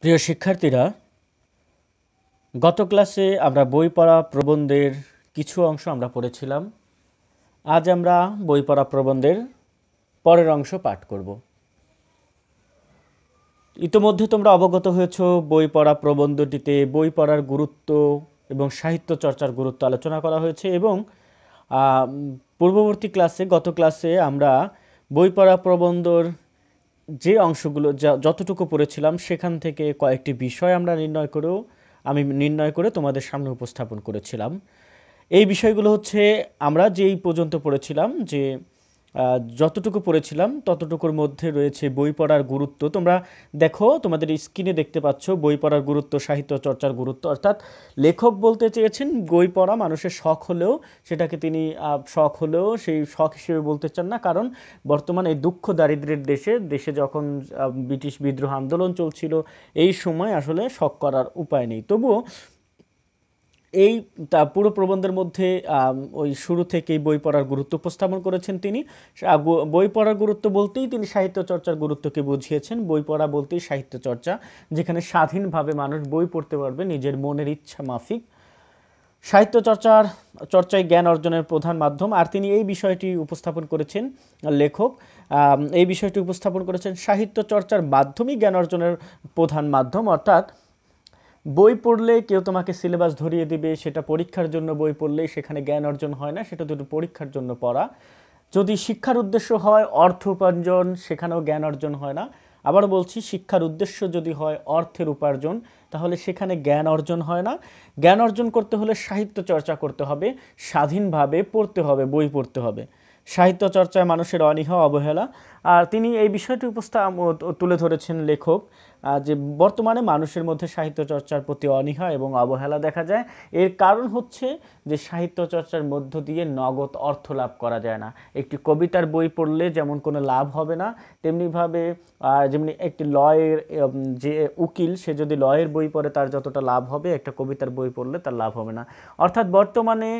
প্রিয় শিক্ষার্থীরা গত ক্লাসে আমরা বই পড়া প্রবন্ধের কিছু অংশ আমরা পড়েছিলাম আজ আমরা বই পড়া প্রবন্ধের পরের অংশ পাঠ করব ইতোমধ্যে তোমরা অবগত হয়েছ বই পড়া প্রবন্ধটিতে বই পড়ার গুরুত্ব এবং সাহিত্য চর্চার গুরুত্ব আলোচনা করা হয়েছে এবং পূর্ববর্তী ক্লাসে গত ক্লাসে আমরা বই পড়া প্রবন্ধর যে অংশগুলো যা যতটুকু পড়েছিলাম সেখান থেকে কয়েকটি বিষয় আমরা নির্ণয় করেও আমি নির্ণয় করে তোমাদের সামনে উপস্থাপন করেছিলাম এই বিষয়গুলো হচ্ছে আমরা যেই পর্যন্ত পড়েছিলাম যে যতটুকু পড়েছিলাম ততটুকুর মধ্যে রয়েছে বই পড়ার গুরুত্ব তোমরা দেখো তোমাদের স্ক্রিনে দেখতে পাচ্ছ বই পড়ার গুরুত্ব সাহিত্য চর্চার গুরুত্ব অর্থাৎ লেখক বলতে চেয়েছেন বই পড়া মানুষের শখ হলেও সেটাকে তিনি শখ হলেও সেই শখ হিসেবে বলতে চান না কারণ বর্তমানে এই দুঃখ দারিদ্রের দেশে দেশে যখন ব্রিটিশ বিদ্রোহ আন্দোলন চলছিল এই সময় আসলে শখ করার উপায় নেই তবুও এই পুরো প্রবন্ধের মধ্যে ওই শুরু থেকেই বই পড়ার গুরুত্ব উপস্থাপন করেছেন তিনি বই পড়ার গুরুত্ব বলতেই তিনি সাহিত্য চর্চার গুরুত্বকে বুঝিয়েছেন বই পড়া বলতেই সাহিত্য চর্চা যেখানে স্বাধীনভাবে মানুষ বই পড়তে পারবে নিজের মনের ইচ্ছা মাফিক সাহিত্য চর্চার চর্চায় জ্ঞান অর্জনের প্রধান মাধ্যম আর তিনি এই বিষয়টি উপস্থাপন করেছেন লেখক এই বিষয়টি উপস্থাপন করেছেন সাহিত্য চর্চার মাধ্যমই জ্ঞান অর্জনের প্রধান মাধ্যম অর্থাৎ বই পড়লে কেউ তোমাকে সিলেবাস ধরিয়ে দিবে সেটা পরীক্ষার জন্য বই পড়লেই সেখানে জ্ঞান অর্জন হয় না সেটা দুটো পরীক্ষার জন্য পড়া যদি শিক্ষার উদ্দেশ্য হয় অর্থ উপার্জন সেখানেও জ্ঞান অর্জন হয় না আবার বলছি শিক্ষার উদ্দেশ্য যদি হয় অর্থের উপার্জন তাহলে সেখানে জ্ঞান অর্জন হয় না জ্ঞান অর্জন করতে হলে সাহিত্য চর্চা করতে হবে স্বাধীনভাবে পড়তে হবে বই পড়তে হবে সাহিত্য চর্চায় মানুষের অনীহা অবহেলা আর তিনি এই বিষয়টি উপস্থা তুলে ধরেছেন লেখক যে বর্তমানে মানুষের মধ্যে সাহিত্য চর্চার প্রতি অনীহা এবং অবহেলা দেখা যায় এর কারণ হচ্ছে যে সাহিত্য চর্চার মধ্য দিয়ে নগদ অর্থ লাভ করা যায় না একটি কবিতার বই পড়লে যেমন কোনো লাভ হবে না তেমনিভাবে যেমনি একটি লয়ের যে উকিল সে যদি লয়ের বই পড়ে তার যতটা লাভ হবে একটা কবিতার বই পড়লে তার লাভ হবে না অর্থাৎ বর্তমানে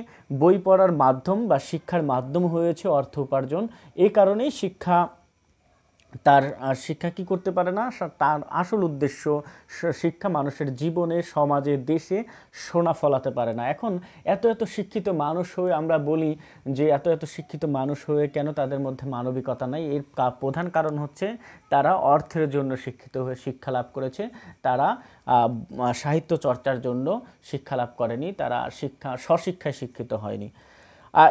বই পড়ার মাধ্যম বা শিক্ষার মাধ্যম হয়েছে অর্থ উপার্জন এ কারণেই শিক্ষা তার শিক্ষা কি করতে পারে না তার আসল উদ্দেশ্য শিক্ষা মানুষের জীবনে সমাজে দেশে সোনা ফলাতে পারে না এখন এত এত শিক্ষিত মানুষ হয়ে আমরা বলি যে এত এত শিক্ষিত মানুষ হয়ে কেন তাদের মধ্যে মানবিকতা নাই এর প্রধান কারণ হচ্ছে তারা অর্থের জন্য শিক্ষিত হয়ে শিক্ষা লাভ করেছে তারা সাহিত্য চর্চার জন্য শিক্ষা লাভ করেনি তারা শিক্ষা স্বশিক্ষায় শিক্ষিত হয়নি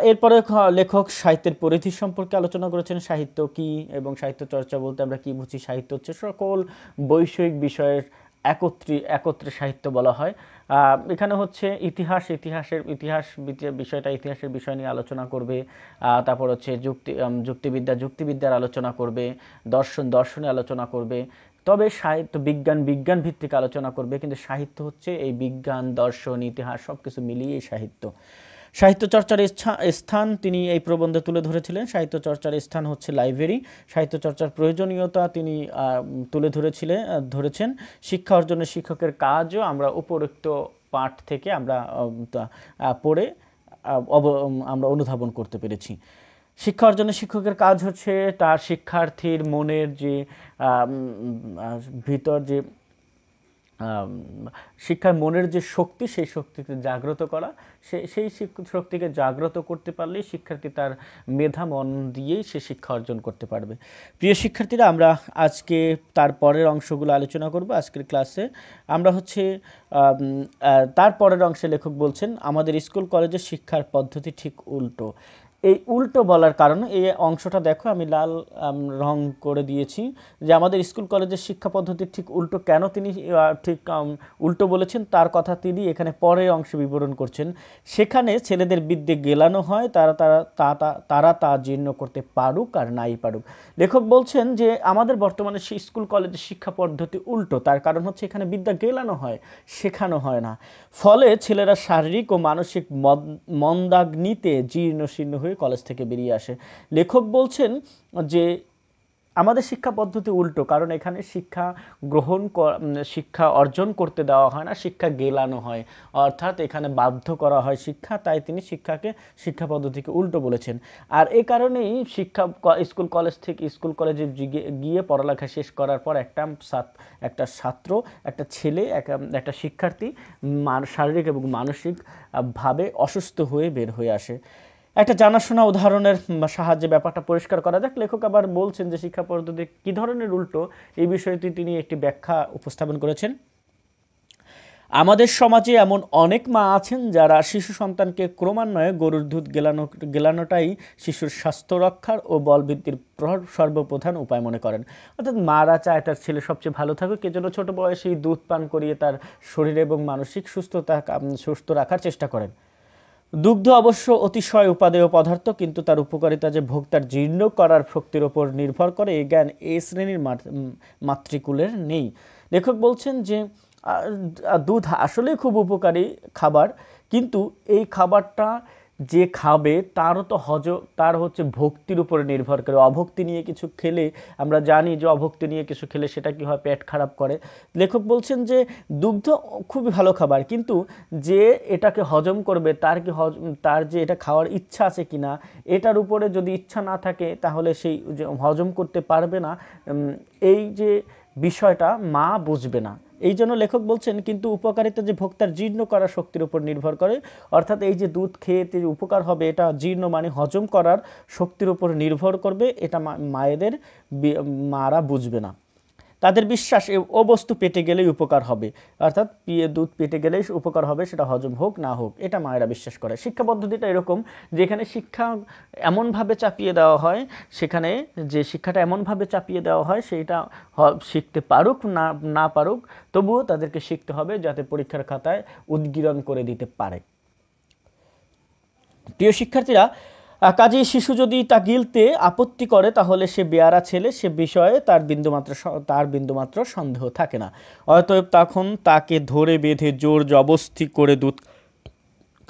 এরপরে লেখক সাহিত্যের পরিধি সম্পর্কে আলোচনা করেছেন সাহিত্য কি এবং সাহিত্য চর্চা বলতে আমরা কি বুঝি সাহিত্য হচ্ছে সকল বৈষয়িক বিষয়ের একত্রি একত্রে সাহিত্য বলা হয় এখানে হচ্ছে ইতিহাস ইতিহাসের ইতিহাস বিষয়টা ইতিহাসের বিষয় নিয়ে আলোচনা করবে তারপর হচ্ছে যুক্তি যুক্তিবিদ্যা যুক্তিবিদ্যার আলোচনা করবে দর্শন দর্শনে আলোচনা করবে তবে সাহিত্য বিজ্ঞান বিজ্ঞান ভিত্তিক আলোচনা করবে কিন্তু সাহিত্য হচ্ছে এই বিজ্ঞান দর্শন ইতিহাস সব কিছু মিলিয়েই সাহিত্য সাহিত্য চর্চার স্থান তিনি এই প্রবন্ধে তুলে ধরেছিলেন সাহিত্য চর্চার স্থান হচ্ছে লাইব্রেরি সাহিত্য চর্চার প্রয়োজনীয়তা তিনি তুলে ধরেছিলেন ধরেছেন শিক্ষা অর্জনের শিক্ষকের কাজও আমরা উপরোক্ত পাঠ থেকে আমরা পড়ে অব আমরা অনুধাবন করতে পেরেছি শিক্ষা অর্জনের শিক্ষকের কাজ হচ্ছে তার শিক্ষার্থীর মনের যে ভিতর যে শিক্ষায় মনের যে শক্তি সেই শক্তিকে জাগ্রত করা সে সেই শক্তিকে জাগ্রত করতে পারলেই শিক্ষার্থী তার মেধা মন দিয়েই সে শিক্ষা অর্জন করতে পারবে প্রিয় শিক্ষার্থীরা আমরা আজকে তার পরের অংশগুলো আলোচনা করব আজকের ক্লাসে আমরা হচ্ছে তার পরের অংশে লেখক বলছেন আমাদের স্কুল কলেজের শিক্ষার পদ্ধতি ঠিক উল্টো এই উল্টো বলার কারণে এই অংশটা দেখো আমি লাল রং করে দিয়েছি যে আমাদের স্কুল কলেজের শিক্ষা পদ্ধতি ঠিক উল্টো কেন তিনি ঠিক উল্টো বলেছেন তার কথা তিনি এখানে পরে অংশে বিবরণ করছেন সেখানে ছেলেদের বিদ্যে গেলানো হয় তারা তারা তা তারা তা জীর্ণ করতে পারুক আর নাই পারুক লেখক বলছেন যে আমাদের বর্তমানে স্কুল কলেজের শিক্ষা পদ্ধতি উল্টো তার কারণ হচ্ছে এখানে বিদ্যা গেলানো হয় শেখানো হয় না ফলে ছেলেরা শারীরিক ও মানসিক মন্দাগ্নিতে জীর্ণ শীর্ণ হয়ে হয়ে কলেজ থেকে বেরিয়ে আসে লেখক বলছেন যে আমাদের শিক্ষা পদ্ধতি উল্টো কারণ এখানে শিক্ষা গ্রহণ শিক্ষা অর্জন করতে দেওয়া হয় না শিক্ষা গেলানো হয় অর্থাৎ এখানে বাধ্য করা হয় শিক্ষা তাই তিনি শিক্ষাকে শিক্ষা পদ্ধতিকে উল্টো বলেছেন আর এ কারণেই শিক্ষা স্কুল কলেজ থেকে স্কুল কলেজে গিয়ে পড়ালেখা শেষ করার পর একটা একটা ছাত্র একটা ছেলে একটা শিক্ষার্থী শারীরিক এবং মানসিকভাবে অসুস্থ হয়ে বের হয়ে আসে একটা জানাশোনা উদাহরণের সাহায্যে ব্যাপারটা পরিষ্কার করা যাক লেখক আবার বলছেন যে শিক্ষা পদ্ধতি কী ধরনের উল্টো এই বিষয়টি তিনি একটি ব্যাখ্যা উপস্থাপন করেছেন আমাদের সমাজে এমন অনেক মা আছেন যারা শিশু সন্তানকে ক্রমান্বয়ে গরুর দুধ গেলানো গেলানোটাই শিশুর স্বাস্থ্য রক্ষার ও বলবৃদ্ধির সর্বপ্রধান উপায় মনে করেন অর্থাৎ মারা চায় তার ছেলে সবচেয়ে ভালো থাকুক এজন্য ছোটো বয়সেই দুধ পান করিয়ে তার শরীর এবং মানসিক সুস্থতা সুস্থ রাখার চেষ্টা করেন দুগ্ধ অবশ্য অতিশয় উপাদেয় পদার্থ কিন্তু তার উপকারিতা যে ভোক্তার জীর্ণ করার শক্তির ওপর নির্ভর করে এই জ্ঞান এ শ্রেণীর মাতৃকুলের নেই লেখক বলছেন যে দুধ আসলেই খুব উপকারী খাবার কিন্তু এই খাবারটা যে খাবে তারও তো হজ তার হচ্ছে ভক্তির উপরে নির্ভর করে অভক্তি নিয়ে কিছু খেলে আমরা জানি যে অভক্তি নিয়ে কিছু খেলে সেটা কি হয় পেট খারাপ করে লেখক বলছেন যে দুগ্ধ খুবই ভালো খাবার কিন্তু যে এটাকে হজম করবে তার কি হজ তার যে এটা খাওয়ার ইচ্ছা আছে কি না এটার উপরে যদি ইচ্ছা না থাকে তাহলে সেই হজম করতে পারবে না এই যে বিষয়টা মা বুঝবে না এই জন্য লেখক বলছেন কিন্তু উপকারিতা যে ভোক্তার জীর্ণ করা শক্তির উপর নির্ভর করে অর্থাৎ এই যে দুধ খেয়ে যে উপকার হবে এটা জীর্ণ মানে হজম করার শক্তির উপর নির্ভর করবে এটা মায়েদের মারা বুঝবে না তাদের বিশ্বাস ও বস্তু পেটে গেলেই উপকার হবে অর্থাৎ পিয়ে দুধ পেটে গেলেই উপকার হবে সেটা হজম হোক না হোক এটা মায়েরা বিশ্বাস করে শিক্ষা পদ্ধতিটা এরকম যেখানে শিক্ষা এমনভাবে চাপিয়ে দেওয়া হয় সেখানে যে শিক্ষাটা এমনভাবে চাপিয়ে দেওয়া হয় সেইটা শিখতে পারুক না না পারুক তবুও তাদেরকে শিখতে হবে যাতে পরীক্ষার খাতায় উদ্গিরণ করে দিতে পারে প্রিয় শিক্ষার্থীরা কাজেই শিশু যদি তা গিলতে আপত্তি করে তাহলে সে বেয়ারা ছেলে সে বিষয়ে তার বিন্দুমাত্র তার বিন্দুমাত্র সন্দেহ থাকে না অতএব তখন তাকে ধরে বেঁধে জোর জবস্তি করে দুধ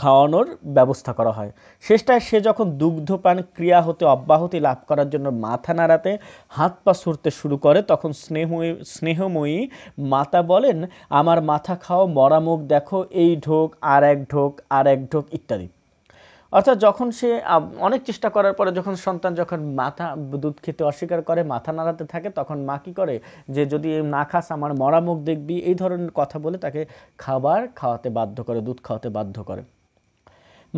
খাওয়ানোর ব্যবস্থা করা হয় শেষটায় সে যখন দুগ্ধপান ক্রিয়া হতে অব্যাহতি লাভ করার জন্য মাথা নাড়াতে হাত পা ছুঁড়তে শুরু করে তখন স্নেহময়ী স্নেহময়ী মাতা বলেন আমার মাথা খাও মরা মুখ দেখো এই ঢোক আর এক ঢোক আর এক ঢোক ইত্যাদি অর্থাৎ যখন সে অনেক চেষ্টা করার পরে যখন সন্তান যখন মাথা দুধ খেতে অস্বীকার করে মাথা নাড়াতে থাকে তখন মা কী করে যে যদি না খাস আমার মরা মুখ দেখবি এই ধরনের কথা বলে তাকে খাবার খাওয়াতে বাধ্য করে দুধ খাওয়াতে বাধ্য করে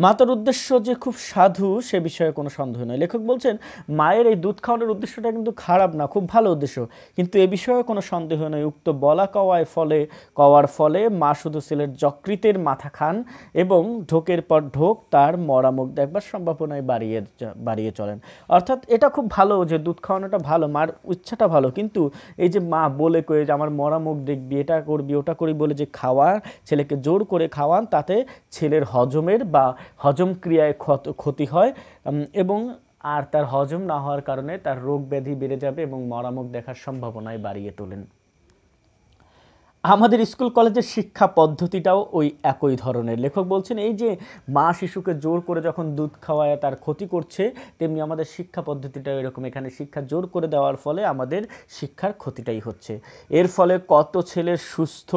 মাতার উদ্দেশ্য যে খুব সাধু সে বিষয়ে কোনো সন্দেহ নয় লেখক বলছেন মায়ের এই দুধ খাওয়ানোর উদ্দেশ্যটা কিন্তু খারাপ না খুব ভালো উদ্দেশ্য কিন্তু এ বিষয়ে কোনো সন্দেহ নয় উক্ত বলা কওয়ায় ফলে কওয়ার ফলে মা শুধু ছেলের যকৃতের মাথা খান এবং ঢোকের পর ঢোক তার মরামুখ দেখবার সম্ভাবনায় বাড়িয়ে বাড়িয়ে চলেন অর্থাৎ এটা খুব ভালো যে দুধ খাওয়ানোটা ভালো মার ইচ্ছাটা ভালো কিন্তু এই যে মা বলে কয়ে যে আমার মরামুখ দেখবি এটা করবি ওটা করি বলে যে খাওয়া ছেলেকে জোর করে খাওয়ান তাতে ছেলের হজমের বা হজম ক্রিয়ায় ক্ষত ক্ষতি হয় এবং আর তার হজম না হওয়ার কারণে তার রোগ ব্যাধি বেড়ে যাবে এবং মরামুখ দেখার সম্ভাবনায় বাড়িয়ে তোলেন আমাদের স্কুল কলেজের শিক্ষা পদ্ধতিটাও ওই একই ধরনের লেখক বলছেন এই যে মা শিশুকে জোর করে যখন দুধ খাওয়ায় তার ক্ষতি করছে তেমনি আমাদের শিক্ষা পদ্ধতিটাও এরকম এখানে শিক্ষা জোর করে দেওয়ার ফলে আমাদের শিক্ষার ক্ষতিটাই হচ্ছে এর ফলে কত ছেলের সুস্থ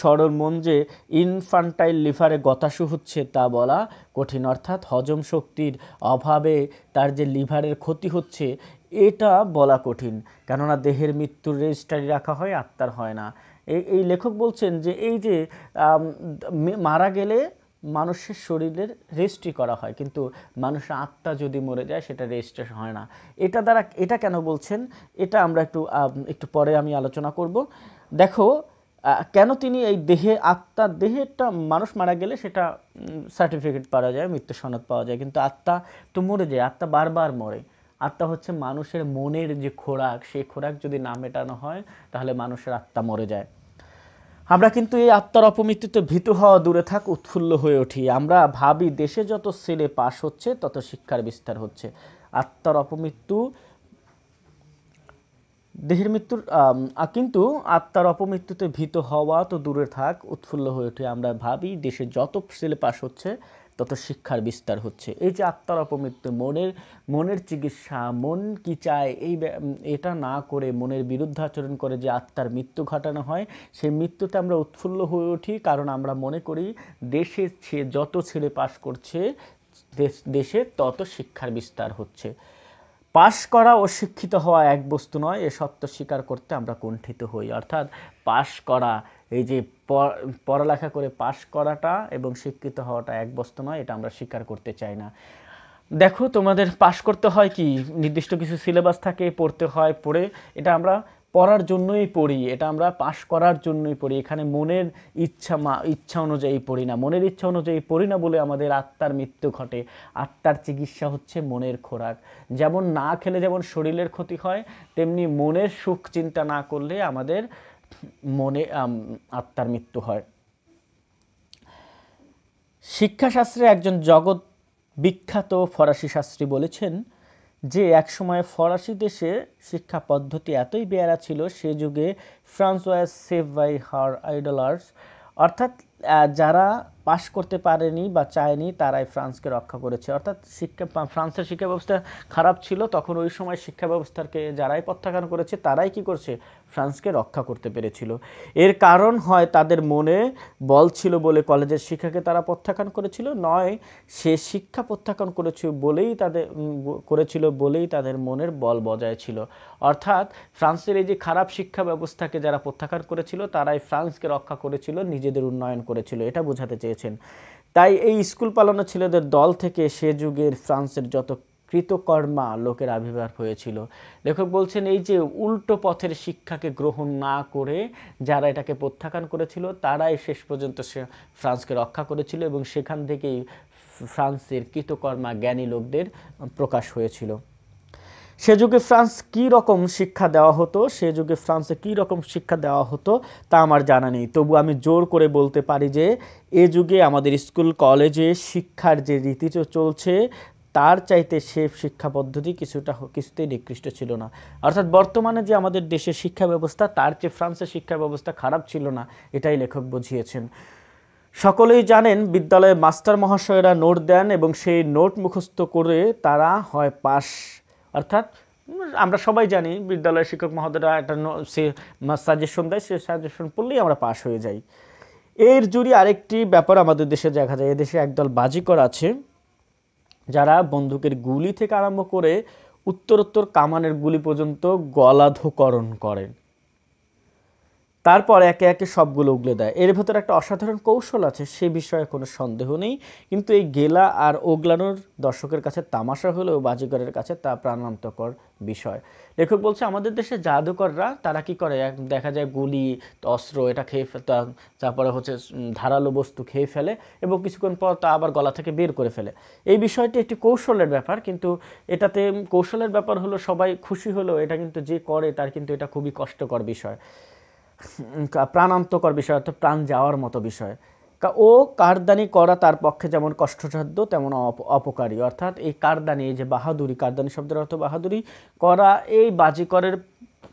সরল মন যে ইনফান্টাইল লিভারে গতাশু হচ্ছে তা বলা কঠিন অর্থাৎ হজম শক্তির অভাবে তার যে লিভারের ক্ষতি হচ্ছে এটা বলা কঠিন কেননা দেহের মৃত্যুর রেজিস্টারি রাখা হয় আত্মার হয় না এই লেখক বলছেন যে এই যে মারা গেলে মানুষের শরীরের রেজিস্ট্রি করা হয় কিন্তু মানুষের আত্মা যদি মরে যায় সেটা রেজিস্ট্রেশন হয় না এটা দ্বারা এটা কেন বলছেন এটা আমরা একটু একটু পরে আমি আলোচনা করব দেখো কেন তিনি এই দেহে আত্মা দেহেরটা মানুষ মারা গেলে সেটা সার্টিফিকেট পাওয়া যায় মৃত্যু সনদ পাওয়া যায় কিন্তু আত্মা তো মরে যায় আত্মা বারবার মরে আত্মা হচ্ছে মানুষের মনের যে খোরাক সেই খোরাক যদি না মেটানো হয় তাহলে মানুষের আত্মা মরে যায় আমরা কিন্তু এই আত্মার অপমৃত্যুতে ভীত হওয়া দূরে থাক উৎফুল্ল হয়ে উঠি আমরা ভাবি দেশে যত ছেলে পাশ হচ্ছে তত শিক্ষার বিস্তার হচ্ছে আত্মার অপমৃত্যু দেহের মৃত্যুর কিন্তু আত্মার অপমৃত্যুতে ভীত হওয়া তো দূরে থাক উৎফুল্ল হয়ে উঠি আমরা ভাবি দেশে যত ছেলে পাশ হচ্ছে তত শিক্ষার বিস্তার হচ্ছে এই যে আত্মার অপমৃত্যু মনের মনের চিকিৎসা মন কি চায় এই এটা না করে মনের বিরুদ্ধে আচরণ করে যে আত্মার মৃত্যু ঘটানো হয় সেই মৃত্যুতে আমরা উৎফুল্ল হয়ে উঠি কারণ আমরা মনে করি দেশে যত ছেলে পাশ করছে দেশে তত শিক্ষার বিস্তার হচ্ছে পাশ করা ও শিক্ষিত হওয়া এক বস্তু নয় এ সত্য স্বীকার করতে আমরা কুণ্ঠিত হই অর্থাৎ পাশ করা এই যে পড়ালেখা করে পাশ করাটা এবং শিক্ষিত হওয়াটা এক বস্তু নয় এটা আমরা স্বীকার করতে চাই না দেখো তোমাদের পাশ করতে হয় কি নির্দিষ্ট কিছু সিলেবাস থাকে পড়তে হয় পড়ে এটা আমরা পড়ার জন্যই পড়ি এটা আমরা পাশ করার জন্যই পড়ি এখানে মনের ইচ্ছা মা ইচ্ছা অনুযায়ী পড়ি না মনের ইচ্ছা অনুযায়ী পড়ি না বলে আমাদের আত্মার মৃত্যু ঘটে আত্মার চিকিৎসা হচ্ছে মনের খোরাক যেমন না খেলে যেমন শরীরের ক্ষতি হয় তেমনি মনের সুখ চিন্তা না করলে আমাদের মনে আত্মার মৃত্যু হয় শিক্ষাশাস্ত্রে একজন জগৎ বিখ্যাত ফরাসি শাস্ত্রী বলেছেন যে একসময় ফরাসি দেশে শিক্ষা পদ্ধতি এতই বেয়ারা ছিল সে যুগে France was saved by her idlers অর্থাৎ যারা পাশ করতে পারেনি বা চায়নি তারাই ফ্রান্সকে রক্ষা করেছে অর্থাৎ শিক্ষা ফ্রান্সের শিক্ষা ব্যবস্থা খারাপ ছিল তখন ওই সময় শিক্ষা ব্যবস্থাকে যারাই প্রত্যাখ্যান করেছে তারাই কি করছে ফ্রান্সকে রক্ষা করতে পেরেছিল এর কারণ হয় তাদের মনে বল ছিল বলে কলেজের শিক্ষাকে তারা প্রত্যাখ্যান করেছিল নয় সে শিক্ষা প্রত্যাখ্যান করেছিল বলেই তাদের করেছিল বলেই তাদের মনের বল বজায় ছিল অর্থাৎ ফ্রান্সের এই যে খারাপ শিক্ষা ব্যবস্থাকে যারা প্রত্যাখ্যান করেছিল তারাই ফ্রান্সকে রক্ষা করেছিল নিজেদের উন্নয়ন করেছিল এটা বোঝাতে চেয়েছেন তাই এই স্কুল পালানো ছেলেদের দল থেকে সে যুগের ফ্রান্সের যত কৃতকর্মা লোকের আবির্ভাব হয়েছিল লেখক বলছেন এই যে উল্টো পথের শিক্ষাকে গ্রহণ না করে যারা এটাকে প্রত্যাখ্যান করেছিল তারাই শেষ পর্যন্ত সে ফ্রান্সকে রক্ষা করেছিল এবং সেখান থেকেই ফ্রান্সের কৃতকর্মা জ্ঞানী লোকদের প্রকাশ হয়েছিল সে যুগে ফ্রান্স কী রকম শিক্ষা দেওয়া হতো সে যুগে ফ্রান্সে কী রকম শিক্ষা দেওয়া হতো তা আমার জানা নেই তবু আমি জোর করে বলতে পারি যে এ যুগে আমাদের স্কুল কলেজে শিক্ষার যে রীতি চলছে তার চাইতে সে শিক্ষা পদ্ধতি কিছুটা কিছুতেই নিকৃষ্ট ছিল না অর্থাৎ বর্তমানে যে আমাদের দেশের শিক্ষা ব্যবস্থা তার চেয়ে ফ্রান্সের শিক্ষা ব্যবস্থা খারাপ ছিল না এটাই লেখক বুঝিয়েছেন সকলেই জানেন বিদ্যালয়ে মাস্টার মহাশয়রা নোট দেন এবং সেই নোট মুখস্থ করে তারা হয় পাশ অর্থাৎ আমরা সবাই জানি বিদ্যালয়ের শিক্ষক মহোদয়রা একটা সে সাজেশন দেয় সে সাজেশন পড়লেই আমরা পাশ হয়ে যাই এর জুড়ি আরেকটি ব্যাপার আমাদের দেশে দেখা যায় এদেশে একদল বাজিকর আছে যারা বন্দুকের গুলি থেকে আরম্ভ করে উত্তরোত্তর কামানের গুলি পর্যন্ত গলাধকরণ করেন তারপর একে একে সবগুলো উগলে দেয় এর ভেতরে একটা অসাধারণ কৌশল আছে সে বিষয়ে কোনো সন্দেহ নেই কিন্তু এই গেলা আর ওগলানোর দর্শকের কাছে তামাশা হলেও বাজিগরের কাছে তা প্রাণান্তকর বিষয় লেখক বলছে আমাদের দেশে জাদুকররা তারা কি করে দেখা যায় গুলি অস্ত্র এটা খেয়ে তারপরে হচ্ছে ধারালো বস্তু খেয়ে ফেলে এবং কিছুক্ষণ পর তা আবার গলা থেকে বের করে ফেলে এই বিষয়টি একটি কৌশলের ব্যাপার কিন্তু এটাতে কৌশলের ব্যাপার হলো সবাই খুশি হলো এটা কিন্তু যে করে তার কিন্তু এটা খুবই কষ্টকর বিষয় প্রাণান্তকর বিষয় অর্থাৎ প্রাণ যাওয়ার মতো বিষয় ও কারদানি করা তার পক্ষে যেমন কষ্টসাধ্য তেমন অপকারী অর্থাৎ এই কারদানি এই যে বাহাদুরি কারদানি শব্দের অর্থ বাহাদুরি করা এই বাজিকরের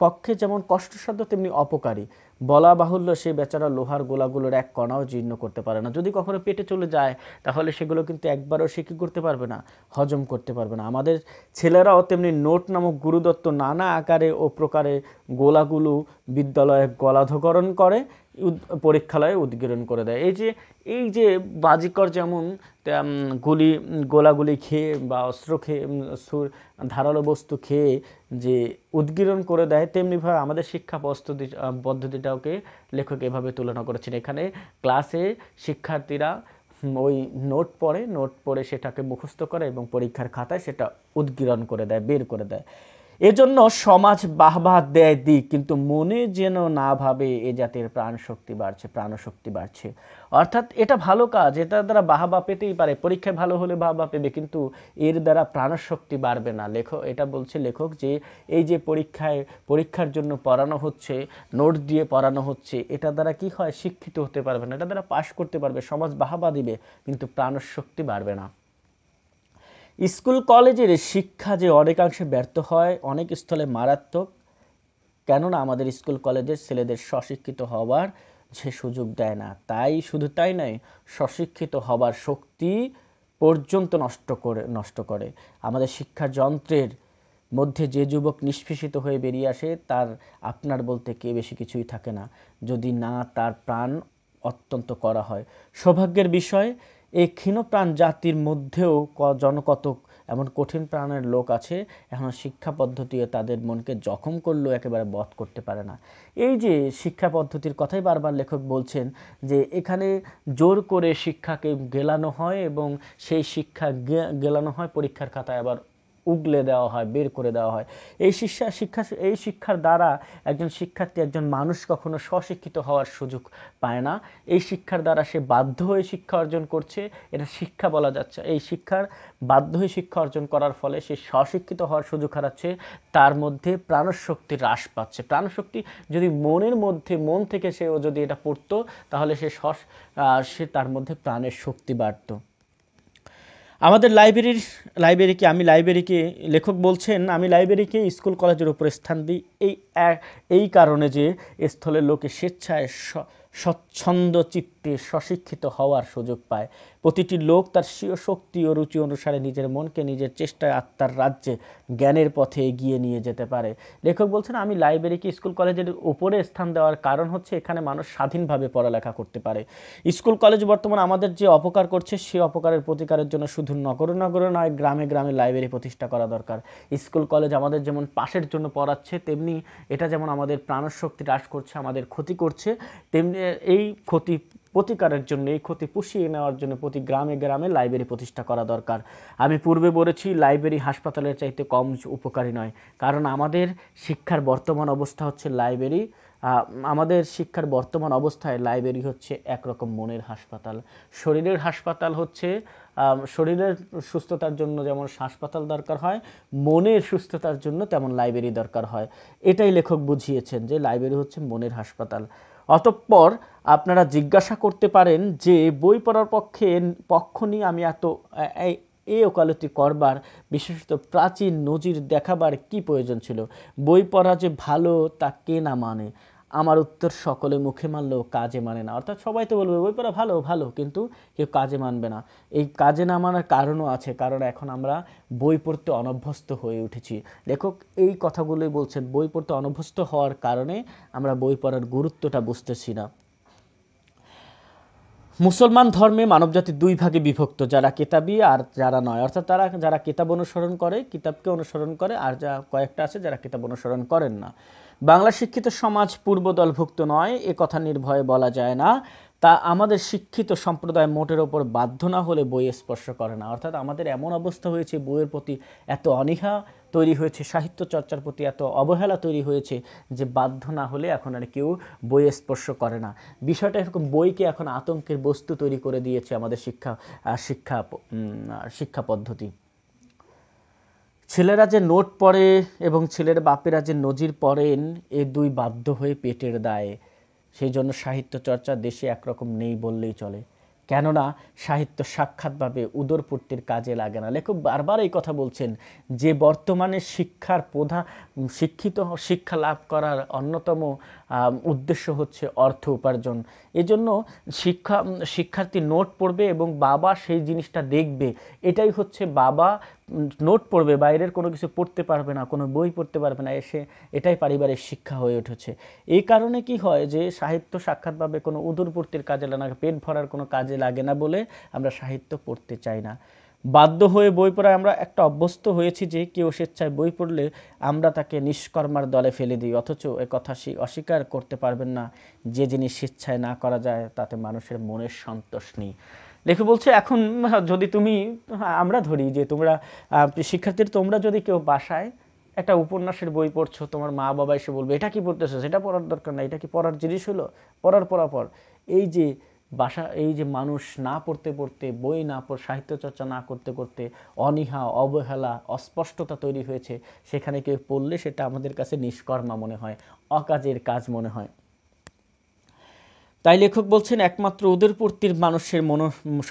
পক্ষে যেমন কষ্টসাধ্য তেমনি অপকারী বলা বাহুল্য সে বেচারা লোহার গোলাগুলোর এক কণাও জীর্ণ করতে পারে না যদি কখনো পেটে চলে যায় তাহলে সেগুলো কিন্তু একবারও সে কী করতে পারবে না হজম করতে পারবে না আমাদের ছেলেরাও তেমনি নোট নামক গুরুদত্ত নানা আকারে ও প্রকারে গোলাগুলো বিদ্যালয়ে গলাধকরণ করে পরীক্ষালয়ে উদ্গীরণ করে দেয় এই যে এই যে বাজিকর যেমন গুলি গোলাগুলি খেয়ে বা অস্ত্র খেয়ে সুর ধারালো বস্তু খেয়ে যে উদ্গীরণ করে দেয় তেমনিভাবে আমাদের শিক্ষা প্রস্তুতি পদ্ধতিটাকে লেখক এভাবে তুলনা করেছেন এখানে ক্লাসে শিক্ষার্থীরা ওই নোট পড়ে নোট পড়ে সেটাকে মুখস্থ করে এবং পরীক্ষার খাতায় সেটা উদ্গীরণ করে দেয় বের করে দেয় এজন্য সমাজ বাহবা দেয় দিক কিন্তু মনে যেন না ভাবে এ জাতির প্রাণশক্তি বাড়ছে প্রাণশক্তি বাড়ছে অর্থাৎ এটা ভালো কাজ এটা দ্বারা বাহবা পেতেই পারে পরীক্ষায় ভালো হলে বাহবা পেবে কিন্তু এর দ্বারা প্রাণশক্তি বাড়বে না লেখক এটা বলছে লেখক যে এই যে পরীক্ষায় পরীক্ষার জন্য পড়ানো হচ্ছে নোট দিয়ে পড়ানো হচ্ছে এটা দ্বারা কি হয় শিক্ষিত হতে পারবে না এটা দ্বারা পাশ করতে পারবে সমাজ বাহবা দিবে কিন্তু প্রাণশক্তি বাড়বে না স্কুল কলেজের শিক্ষা যে অনেকাংশে ব্যর্থ হয় অনেক স্থলে মারাত্মক কেননা আমাদের স্কুল কলেজের ছেলেদের স্বশিক্ষিত হওয়ার যে সুযোগ দেয় না তাই শুধু তাই নয় স্বশিক্ষিত হবার শক্তি পর্যন্ত নষ্ট করে নষ্ট করে আমাদের শিক্ষা যন্ত্রের মধ্যে যে যুবক নিষ্পেষিত হয়ে বেরিয়ে আসে তার আপনার বলতে কে বেশি কিছুই থাকে না যদি না তার প্রাণ অত্যন্ত করা হয় সৌভাগ্যের বিষয় এই ক্ষীণপ্রাণ জাতির মধ্যেও জনকতক এমন কঠিন প্রাণের লোক আছে এখন শিক্ষা পদ্ধতিও তাদের মনকে জখম করলেও একেবারে বধ করতে পারে না এই যে শিক্ষা পদ্ধতির কথাই বারবার লেখক বলছেন যে এখানে জোর করে শিক্ষাকে গেলানো হয় এবং সেই শিক্ষা গেলানো হয় পরীক্ষার খাতায় আবার উগলে দেওয়া হয় বের করে দেওয়া হয় এই শিক্ষা শিক্ষা এই শিক্ষার দ্বারা একজন শিক্ষার্থী একজন মানুষ কখনো স্বশিক্ষিত হওয়ার সুযোগ পায় না এই শিক্ষার দ্বারা সে বাধ্য হয়ে শিক্ষা অর্জন করছে এটা শিক্ষা বলা যাচ্ছে এই শিক্ষার বাধ্য হয়ে শিক্ষা অর্জন করার ফলে সে স্বশিক্ষিত হওয়ার সুযোগ হারাচ্ছে তার মধ্যে প্রাণশক্তি হ্রাস পাচ্ছে প্রাণশক্তি যদি মনের মধ্যে মন থেকে সেও যদি এটা পড়তো তাহলে সে সে তার মধ্যে প্রাণের শক্তি বাড়তো আমাদের লাইব্রেরির লাইব্রেরিকে আমি লাইব্রেরিকে লেখক বলছেন আমি লাইব্রেরিকে স্কুল কলেজের উপরে স্থান দিই এই এই কারণে যে স্থলের লোকে স্বেচ্ছায় স্বচ্ছন্দ চিত্ত ব্যক্তি স্বশিক্ষিত হওয়ার সুযোগ পায় প্রতিটি লোক তার স্বীয় শক্তি ও রুচি অনুসারে নিজের মনকে নিজের চেষ্টায় আত্মার রাজ্যে জ্ঞানের পথে এগিয়ে নিয়ে যেতে পারে লেখক বলছেন আমি লাইব্রেরিকে স্কুল কলেজের উপরে স্থান দেওয়ার কারণ হচ্ছে এখানে মানুষ স্বাধীনভাবে পড়ালেখা করতে পারে স্কুল কলেজ বর্তমান আমাদের যে অপকার করছে সে অপকারের প্রতিকারের জন্য শুধু নগর নগরে নয় গ্রামে গ্রামে লাইব্রেরি প্রতিষ্ঠা করা দরকার স্কুল কলেজ আমাদের যেমন পাশের জন্য পড়াচ্ছে তেমনি এটা যেমন আমাদের প্রাণশক্তি হ্রাস করছে আমাদের ক্ষতি করছে তেমনি এই ক্ষতি প্রতিকারের জন্য এই ক্ষতি পুষিয়ে নেওয়ার জন্য প্রতি গ্রামে গ্রামে লাইব্রেরি প্রতিষ্ঠা করা দরকার আমি পূর্বে বলেছি লাইব্রেরি হাসপাতালের চাইতে কম উপকারী নয় কারণ আমাদের শিক্ষার বর্তমান অবস্থা হচ্ছে লাইব্রেরি আমাদের শিক্ষার বর্তমান অবস্থায় লাইব্রেরি হচ্ছে একরকম মনের হাসপাতাল শরীরের হাসপাতাল হচ্ছে শরীরের সুস্থতার জন্য যেমন হাসপাতাল দরকার হয় মনের সুস্থতার জন্য তেমন লাইব্রেরি দরকার হয় এটাই লেখক বুঝিয়েছেন যে লাইব্রেরি হচ্ছে মনের হাসপাতাল অতঃপর আপনারা জিজ্ঞাসা করতে পারেন যে বই পড়ার পক্ষে পক্ষ নিয়ে আমি এত এ ওকালতি করবার বিশেষত প্রাচীন নজির দেখাবার কি প্রয়োজন ছিল বই পড়া যে ভালো তা কে না মানে আমার উত্তর সকলে মুখে মানলেও কাজে মানে না অর্থাৎ সবাই তো বলবে বই পড়া ভালো ভালো কিন্তু কেউ কাজে মানবে না এই কাজে না মানার কারণও আছে কারণ এখন আমরা বই পড়তে অনভ্যস্ত হয়ে উঠেছি লেখক এই কথাগুলোই বলছেন বই পড়তে অনভ্যস্ত হওয়ার কারণে আমরা বই পড়ার গুরুত্বটা বুঝতেছি না মুসলমান ধর্মে মানবজাতি দুই ভাগে বিভক্ত যারা কেতাবি আর যারা নয় অর্থাৎ তারা যারা কিতাব অনুসরণ করে কিতাবকে অনুসরণ করে আর যা কয়েকটা আছে যারা কিতাব অনুসরণ করেন না বাংলা শিক্ষিত সমাজ পূর্বদলভুক্ত নয় এ কথা নির্ভয়ে বলা যায় না তা আমাদের শিক্ষিত সম্প্রদায় মোটের ওপর বাধ্য না হলে বই স্পর্শ করে না অর্থাৎ আমাদের এমন অবস্থা হয়েছে বইয়ের প্রতি এত অনীহা তৈরি হয়েছে সাহিত্য চর্চার প্রতি এত অবহেলা তৈরি হয়েছে যে বাধ্য না হলে এখন আর কেউ বই স্পর্শ করে না বিষয়টা এরকম বইকে এখন আতঙ্কের বস্তু তৈরি করে দিয়েছে আমাদের শিক্ষা শিক্ষা শিক্ষা পদ্ধতি ছেলেরা যে নোট পড়ে এবং ছেলের বাপেরা যে নজির পড়েন এ দুই বাধ্য হয়ে পেটের দায়ে সেই জন্য সাহিত্য চর্চা দেশে একরকম নেই বললেই চলে কেননা সাহিত্য সাক্ষাৎভাবে উদরপূর্তির কাজে লাগে না লেখক বারবার এই কথা বলছেন যে বর্তমানে শিক্ষার প্রধান শিক্ষিত শিক্ষা লাভ করার অন্যতম উদ্দেশ্য হচ্ছে অর্থ উপার্জন এজন্য শিক্ষা শিক্ষার্থী নোট পড়বে এবং বাবা সেই জিনিসটা দেখবে এটাই হচ্ছে বাবা নোট পড়বে বাইরের কোনো কিছু পড়তে পারবে না কোনো বই পড়তে পারবে না এসে এটাই পারিবারিক শিক্ষা হয়ে উঠেছে এই কারণে কি হয় যে সাহিত্য সাক্ষাৎভাবে কোনো উদরপূর্তির কাজে লাগে না পেট ভরার কোনো কাজে লাগে না বলে আমরা সাহিত্য পড়তে চাই না বাধ্য হয়ে বই পড়ায় আমরা একটা অভ্যস্ত হয়েছি যে কেউ স্বেচ্ছায় বই পড়লে আমরা তাকে নিষ্কর্মার দলে ফেলে দিই অথচ এ কথা অস্বীকার করতে পারবেন না যে জিনিস স্বেচ্ছায় না করা যায় তাতে মানুষের মনের সন্তোষ নেই লেখে বলছে এখন যদি তুমি আমরা ধরি যে তোমরা শিক্ষার্থীর তোমরা যদি কেউ বাসায় একটা উপন্যাসের বই পড়ছো তোমার মা বাবা এসে বলবে এটা কি পড়তেছো সেটা পড়ার দরকার না এটা কি পড়ার জিনিস হলো পড়ার পরাপর এই যে বাসা এই যে মানুষ না পড়তে পড়তে বই না পড় সাহিত্য চর্চা না করতে করতে অনিহা অবহেলা অস্পষ্টতা তৈরি হয়েছে সেখানে কেউ পড়লে সেটা আমাদের কাছে নিষ্কর্মা মনে হয় অকাজের কাজ মনে হয় তাই লেখক বলছেন একমাত্র ওদের প্রতির মানুষের মন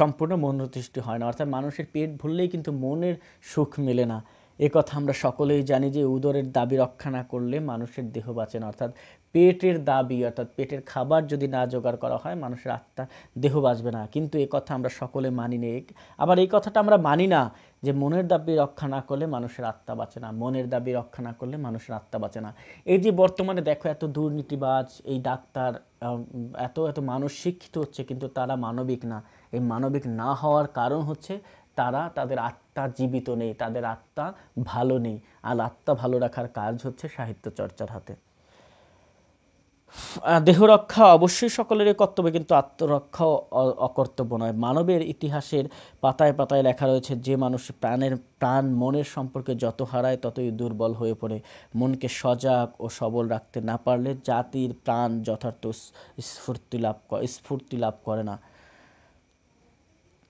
সম্পূর্ণ মনোদৃষ্টি হয় না অর্থাৎ মানুষের পেট ভুললেই কিন্তু মনের সুখ মেলে না এ কথা আমরা সকলেই জানি যে উদরের দাবি রক্ষা না করলে মানুষের দেহ বাঁচে না অর্থাৎ পেটের দাবি অর্থাৎ পেটের খাবার যদি না জোগাড় করা হয় মানুষের আত্মা দেহ বাঁচবে না কিন্তু এ কথা আমরা সকলে মানি না আবার এই কথাটা আমরা মানি না যে মনের দাবি রক্ষা না করলে মানুষের আত্মা বাঁচে না মনের দাবি রক্ষা না করলে মানুষের আত্মা বাঁচে না এই যে বর্তমানে দেখো এত দুর্নীতিবাজ এই ডাক্তার এত এত মানুষ শিক্ষিত হচ্ছে কিন্তু তারা মানবিক না এই মানবিক না হওয়ার কারণ হচ্ছে তারা তাদের আত্মা জীবিত নেই তাদের আত্মা ভালো নেই আর আত্মা ভালো রাখার কাজ হচ্ছে সাহিত্য চর্চার হাতে দেহরক্ষা অবশ্যই সকলেরই কর্তব্য কিন্তু আত্মরক্ষা অকর্তব্য নয় মানবের ইতিহাসের পাতায় পাতায় লেখা রয়েছে যে মানুষ প্রাণের প্রাণ মনের সম্পর্কে যত হারায় ততই দুর্বল হয়ে পড়ে মনকে সজাগ ও সবল রাখতে না পারলে জাতির প্রাণ যথার্থ স্ফূর্তি লাভ স্ফূর্তি লাভ করে না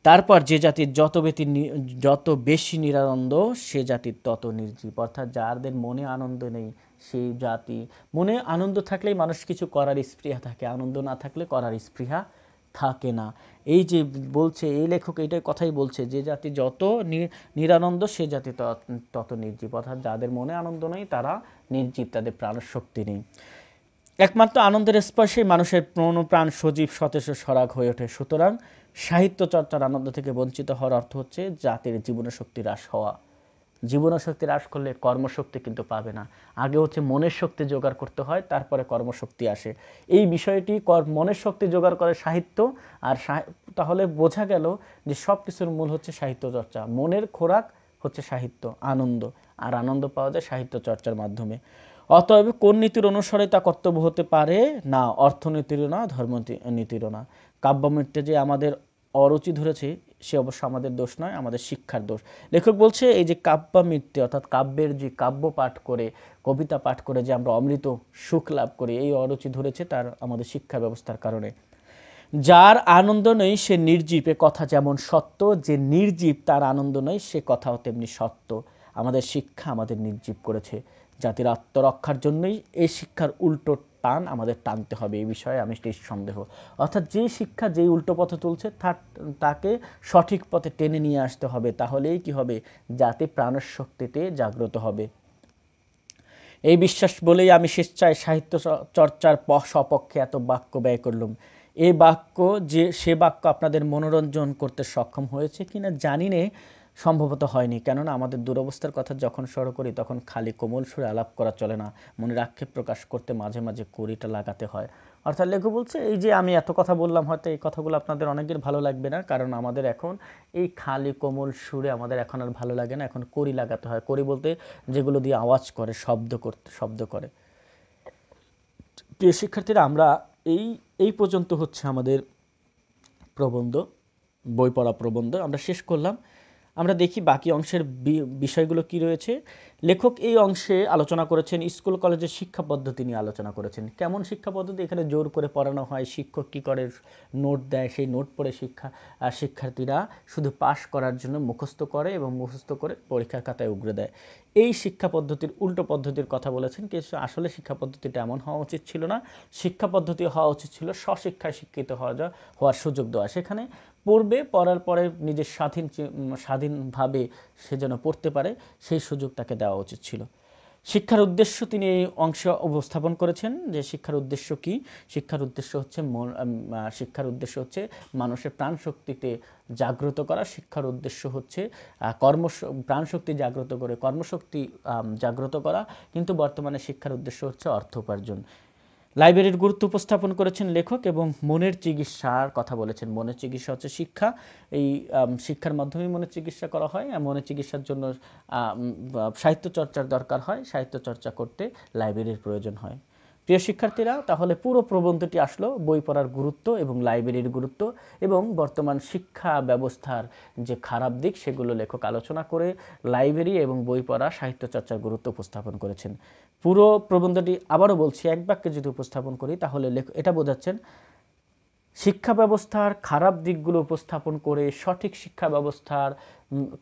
তারপর যে জাতির যত বেতি যত বেশি নিরানন্দ সে জাতির তত নির্জীব অর্থাৎ যাদের মনে আনন্দ নেই সেই জাতি মনে আনন্দ থাকলেই মানুষ কিছু করার স্পৃহা থাকে আনন্দ না থাকলে করার স্পৃহা থাকে না এই যে বলছে এই লেখক এইটার কথাই বলছে যে জাতি যত নিরানন্দ সে জাতি তত নির্জীব অর্থাৎ যাদের মনে আনন্দ নেই তারা নির্জীব তাদের প্রাণশক্তি নেই একমাত্র আনন্দের স্পর্শে মানুষের প্রাণ সজীব সতেজ সরাগ হয়ে ওঠে সুতরাং সাহিত্য চর্চার আনন্দ থেকে বঞ্চিত হওয়ার অর্থ হচ্ছে জাতির শক্তি হ্রাস হওয়া জীবনশক্তি হ্রাস করলে কর্মশক্তি কিন্তু পাবে না আগে হচ্ছে মনের শক্তি জোগাড় করতে হয় তারপরে কর্মশক্তি আসে এই বিষয়টি মনের শক্তি জোগাড় করে সাহিত্য আর তাহলে বোঝা গেল যে সব কিছুর মূল হচ্ছে সাহিত্য চর্চা মনের খোরাক হচ্ছে সাহিত্য আনন্দ আর আনন্দ পাওয়া যায় সাহিত্য চর্চার মাধ্যমে অতএব কোন নীতির অনুসারে তা কর্তব্য হতে পারে না অর্থনীতিরও না ধর্মনীতিরও না কাব্যমৃত্যু যে আমাদের অরুচি ধরেছে সে অবশ্য আমাদের দোষ নয় আমাদের শিক্ষার দোষ লেখক বলছে এই যে কাব্যামৃত্যু অর্থাৎ কাব্যের যে কাব্য পাঠ করে কবিতা পাঠ করে যে আমরা অমৃত সুখ লাভ করি এই অরুচি ধরেছে তার আমাদের শিক্ষা ব্যবস্থার কারণে যার আনন্দ নেই সে নির্জীব এ কথা যেমন সত্য যে নির্জীব তার আনন্দ নেই সে কথাও তেমনি সত্য আমাদের শিক্ষা আমাদের নির্জীব করেছে জাতির আত্মরক্ষার জন্যই এই শিক্ষার উল্টো টান আমাদের টানতে হবে এই বিষয়ে আমি সেই সন্দেহ অর্থাৎ যে শিক্ষা যেই উল্টো পথে চলছে তাকে সঠিক পথে টেনে নিয়ে আসতে হবে তাহলেই কি হবে জাতি প্রাণশক্তিতে জাগ্রত হবে এই বিশ্বাস বলেই আমি স্বেচ্ছায় সাহিত্য চর্চার সপক্ষে এত বাক্য ব্যয় করলাম এই বাক্য যে সে বাক্য আপনাদের মনোরঞ্জন করতে সক্ষম হয়েছে কিনা জানি না সম্ভবত হয়নি কেননা আমাদের দুরবস্থার কথা যখন স্মরণ করি তখন খালি কোমল সুরে আলাপ করা চলে না মনের আক্ষেপ প্রকাশ করতে মাঝে মাঝে কড়িটা লাগাতে হয় অর্থাৎ লেখক বলছে এই যে আমি এত কথা বললাম হয়তো এই কথাগুলো আপনাদের অনেকের ভালো লাগবে না কারণ আমাদের এখন এই খালি কোমল সুরে আমাদের এখন আর ভালো লাগে না এখন কড়ি লাগাতে হয় কড়ি বলতে যেগুলো দিয়ে আওয়াজ করে শব্দ করতে শব্দ করে প্রিয় শিক্ষার্থীরা আমরা এই এই পর্যন্ত হচ্ছে আমাদের প্রবন্ধ বই পড়া প্রবন্ধ আমরা শেষ করলাম আমরা দেখি বাকি অংশের বিষয়গুলো কি রয়েছে লেখক এই অংশে আলোচনা করেছেন স্কুল কলেজের শিক্ষা পদ্ধতি নিয়ে আলোচনা করেছেন কেমন শিক্ষা পদ্ধতি এখানে জোর করে পড়ানো হয় শিক্ষক কী করে নোট দেয় সেই নোট পড়ে শিক্ষা শিক্ষার্থীরা শুধু পাশ করার জন্য মুখস্থ করে এবং মুখস্থ করে পরীক্ষার খাতায় উগড়ে দেয় এই শিক্ষা পদ্ধতির উল্টো পদ্ধতির কথা বলেছেন কিছু আসলে শিক্ষা পদ্ধতিটা এমন হওয়া উচিত ছিল না শিক্ষা পদ্ধতি হওয়া উচিত ছিল স্বশিক্ষায় শিক্ষিত হওয়া যা হওয়ার সুযোগ দেওয়া সেখানে পড়বে পড়ার পরে নিজের স্বাধীন স্বাধীনভাবে সে যেন পড়তে পারে সেই সুযোগ তাকে দেওয়া উচিত ছিল শিক্ষার উদ্দেশ্য তিনি এই অংশে উপস্থাপন করেছেন যে শিক্ষার উদ্দেশ্য কি শিক্ষার উদ্দেশ্য হচ্ছে শিক্ষার উদ্দেশ্য হচ্ছে মানুষের প্রাণশক্তিতে জাগ্রত করা শিক্ষার উদ্দেশ্য হচ্ছে কর্ম প্রাণশক্তি জাগ্রত করে কর্মশক্তি জাগ্রত করা কিন্তু বর্তমানে শিক্ষার উদ্দেশ্য হচ্ছে অর্থ উপার্জন লাইব্রেরির গুরুত্ব উপস্থাপন করেছেন লেখক এবং মনের চিকিৎসার কথা বলেছেন মনের চিকিৎসা হচ্ছে শিক্ষা এই শিক্ষার মাধ্যমে মনের চিকিৎসা করা হয় মনের চিকিৎসার জন্য সাহিত্য চর্চার দরকার হয় সাহিত্য চর্চা করতে লাইব্রেরির প্রয়োজন হয় প্রিয় শিক্ষার্থীরা তাহলে পুরো প্রবন্ধটি আসলো বই পড়ার গুরুত্ব এবং লাইব্রেরির গুরুত্ব এবং বর্তমান শিক্ষা ব্যবস্থার যে খারাপ দিক সেগুলো লেখক আলোচনা করে লাইব্রেরি এবং বই পড়া সাহিত্য চর্চার গুরুত্ব উপস্থাপন করেছেন পুরো প্রবন্ধটি আবারও বলছি এক বাক্যে যদি উপস্থাপন করি তাহলে এটা বোঝাচ্ছেন শিক্ষা ব্যবস্থার খারাপ দিকগুলো উপস্থাপন করে সঠিক শিক্ষা ব্যবস্থার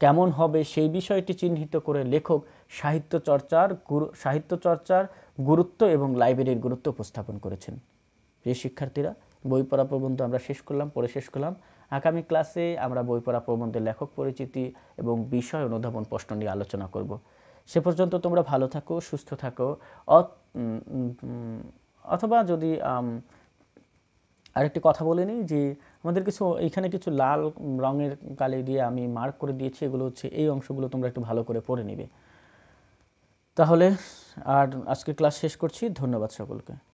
কেমন হবে সেই বিষয়টি চিহ্নিত করে লেখক সাহিত্য চর্চার গুরু সাহিত্য চর্চার গুরুত্ব এবং লাইব্রেরির গুরুত্ব উপস্থাপন করেছেন এই শিক্ষার্থীরা বই পড়া প্রবন্ধ আমরা শেষ করলাম পরে শেষ করলাম আগামী ক্লাসে আমরা বই পড়া প্রবন্ধের লেখক পরিচিতি এবং বিষয় অনুধাবন প্রশ্ন নিয়ে আলোচনা করব সে পর্যন্ত তোমরা ভালো থাকো সুস্থ থাকো অথবা যদি আরেকটি কথা বলে নিই যে আমাদের কিছু এখানে কিছু লাল রঙের কালি দিয়ে আমি মার্ক করে দিয়েছি এগুলো হচ্ছে এই অংশগুলো তোমরা একটু ভালো করে পড়ে নিবে তাহলে আর আজকে ক্লাস শেষ করছি ধন্যবাদ সকলকে